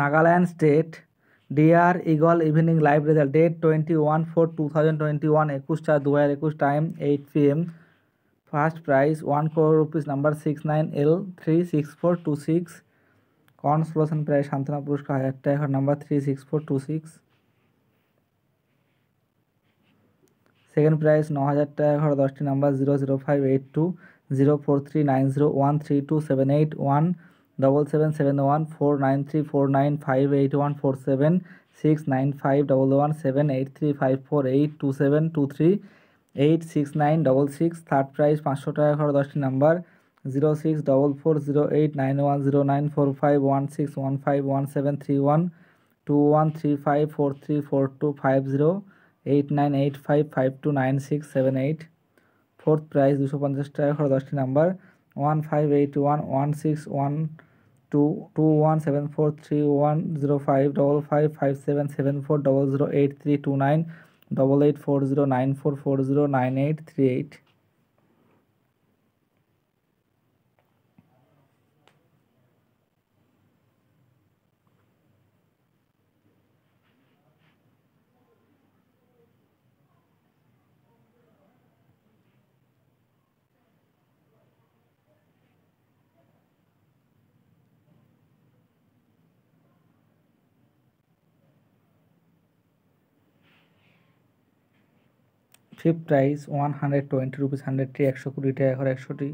Nagaland state Dear Eagle evening live result date twenty one four two thousand twenty one একুশ চার দু হাজার একুশ time eight P M first prize one four rupees number six nine L three six four two six consolation prize সান্ত্বনা পুরস্কার হাজার টাকা number three six four two six second prize ন হাজার টাকা ঘর দশটি number zero zero five eight two zero four three nine zero one three two seven eight one double seven seven one four nine three four nine five eight one four seven six nine five double one seven eight three five four eight two seven two three eight six nine double six third prize পাঁচশো টাকা ঘর দশটি number zero six double four zero eight nine one zero nine four five one six one five one seven three one two one three five four three four two five zero eight nine eight five five two nine six seven eight fourth prize দুশো পঞ্চাশ টাকা ঘর দশটি number one five eight one one six one two two one seven four three one zero five double five five seven seven four double zero eight three two nine double eight four zero nine four four zero nine eight three eight শিপ prize one hundred twenty rupees হান্ড্রেডটি একশো কুড়ি টাকা করে একশোটি